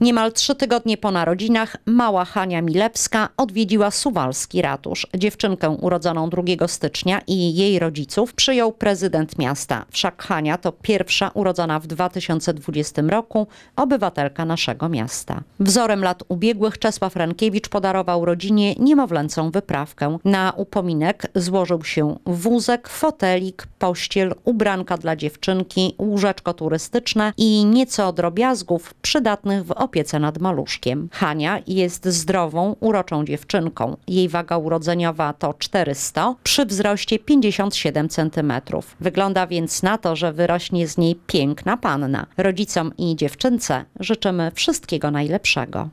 Niemal trzy tygodnie po narodzinach mała Hania Milewska odwiedziła suwalski ratusz. Dziewczynkę urodzoną 2 stycznia i jej rodziców przyjął prezydent miasta. Wszak Hania to pierwsza urodzona w 2020 roku obywatelka naszego miasta. Wzorem lat ubiegłych Czesław Rankiewicz podarował rodzinie niemowlęcą wyprawkę. Na upominek złożył się wózek, fotelik, pościel, ubranka dla dziewczynki, łóżeczko turystyczne i nieco drobiazgów przydatnych w opiece nad maluszkiem. Hania jest zdrową, uroczą dziewczynką. Jej waga urodzeniowa to 400 przy wzroście 57 cm. Wygląda więc na to, że wyrośnie z niej piękna panna. Rodzicom i dziewczynce życzymy wszystkiego najlepszego.